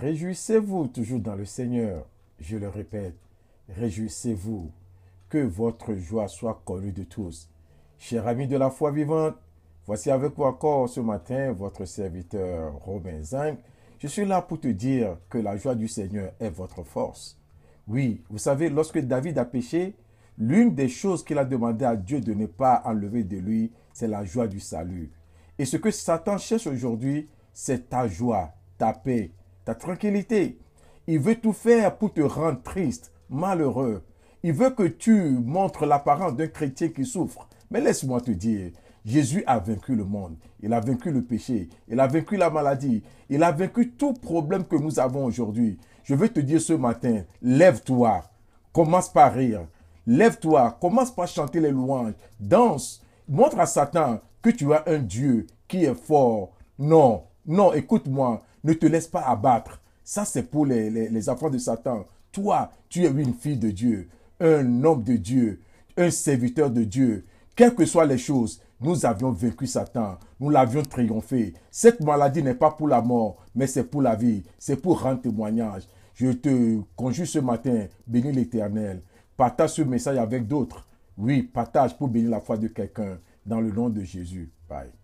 Réjouissez-vous toujours dans le Seigneur. Je le répète, réjouissez-vous. Que votre joie soit connue de tous. Chers amis de la foi vivante, voici avec vous encore ce matin votre serviteur Robin Zang. Je suis là pour te dire que la joie du Seigneur est votre force. Oui, vous savez, lorsque David a péché, l'une des choses qu'il a demandé à Dieu de ne pas enlever de lui, c'est la joie du salut. Et ce que Satan cherche aujourd'hui, c'est ta joie, ta paix, ta tranquillité. Il veut tout faire pour te rendre triste, malheureux. Il veut que tu montres l'apparence d'un chrétien qui souffre. Mais laisse-moi te dire, Jésus a vaincu le monde, il a vaincu le péché, il a vaincu la maladie, il a vaincu tout problème que nous avons aujourd'hui. Je veux te dire ce matin, lève-toi, commence par rire, lève-toi, commence par chanter les louanges, danse, montre à Satan que tu as un Dieu qui est fort. Non, non, écoute-moi, ne te laisse pas abattre. Ça, c'est pour les, enfants de Satan. Toi, tu es une fille de Dieu, un homme de Dieu, un serviteur de Dieu. Quelles que soient les choses, nous avions vaincu Satan, nous l'avions triomphé. Cette maladie n'est pas pour la mort, mais c'est pour la vie, c'est pour rendre témoignage. Je te conjure ce matin, bénis l'Éternel. Partage ce message avec d'autres. Oui, partage pour bénir la foi de quelqu'un. Dans le nom de Jésus. Bye.